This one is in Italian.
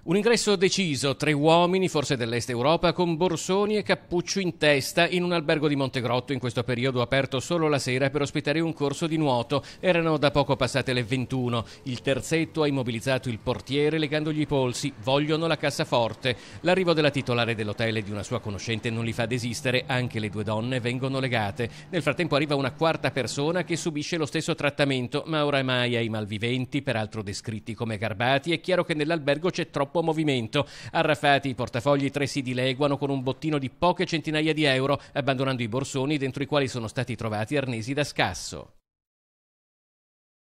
Un ingresso deciso, tre uomini, forse dell'Est Europa, con borsoni e cappuccio in testa in un albergo di Montegrotto, in questo periodo aperto solo la sera per ospitare un corso di nuoto. Erano da poco passate le 21. Il terzetto ha immobilizzato il portiere legandogli i polsi. Vogliono la cassaforte. L'arrivo della titolare dell'hotel e di una sua conoscente non li fa desistere. Anche le due donne vengono legate. Nel frattempo arriva una quarta persona che subisce lo stesso trattamento, ma oramai ai malviventi, peraltro descritti come garbati, è chiaro che nell'albergo c'è troppo troppo movimento. Arraffati i portafogli tre si dileguano con un bottino di poche centinaia di euro, abbandonando i borsoni dentro i quali sono stati trovati arnesi da scasso.